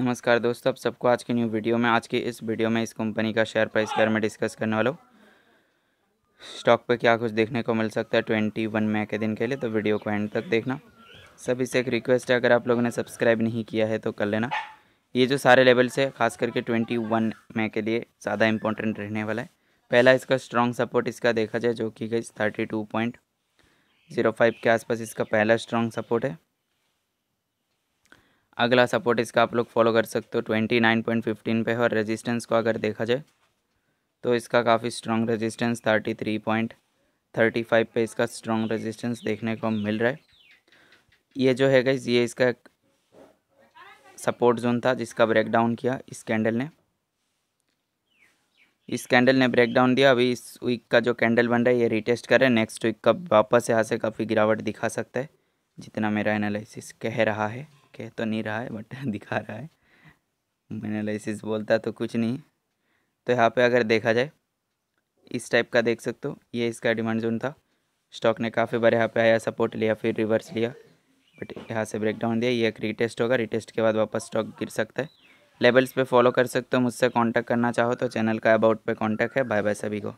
नमस्कार दोस्तों आप सबको आज की न्यू वीडियो में आज के इस वीडियो में इस कंपनी का शेयर प्राइस के बारे में डिस्कस करने वाला हूँ स्टॉक पे क्या कुछ देखने को मिल सकता है ट्वेंटी वन मई के दिन के लिए तो वीडियो को एंड तक देखना सब इसे एक रिक्वेस्ट है अगर आप लोगों ने सब्सक्राइब नहीं किया है तो कर लेना ये जो सारे लेवल्स है खास करके ट्वेंटी वन के लिए ज़्यादा इंपॉर्टेंट रहने वाला है पहला इसका स्ट्रॉन्ग सपोर्ट इसका देखा जाए जो कि गई thirty two point zero five के आसपास इसका पहला स्ट्रॉन्ग सपोर्ट है अगला सपोर्ट इसका आप लोग फॉलो कर सकते हो ट्वेंटी नाइन पॉइंट फिफ्टीन पे है और रेजिस्टेंस को अगर देखा जाए तो इसका काफ़ी strong resistance thirty three point thirty five पर इसका स्ट्रॉन्ग रेजिस्टेंस देखने को मिल रहा है ये जो है गई ये इसका सपोर्ट जोन था जिसका ब्रेकडाउन किया इस कैंडल ने इस कैंडल ने ब्रेकडाउन दिया अभी इस वीक का जो कैंडल बन रहा है ये रिटेस्ट करें नेक्स्ट वीक का वापस यहाँ से काफ़ी गिरावट दिखा सकता है जितना मेरा एनालिसिस कह रहा है कह तो नहीं रहा है बट दिखा रहा है एनालिसिस बोलता तो कुछ नहीं तो यहाँ पे अगर देखा जाए इस टाइप का देख सकते हो ये इसका डिमांड जोन था स्टॉक ने काफ़ी बार यहाँ पे आया सपोर्ट लिया फिर रिवर्स लिया बट यहाँ से ब्रेकडाउन दिया ये एक रिटेस्ट होगा रिटेस्ट के बाद वापस स्टॉक गिर सकता है लेवल्स पे फॉलो कर सकते हो मुझसे कांटेक्ट करना चाहो तो चैनल का अबाउट पे कांटेक्ट है बाय बाय सभी को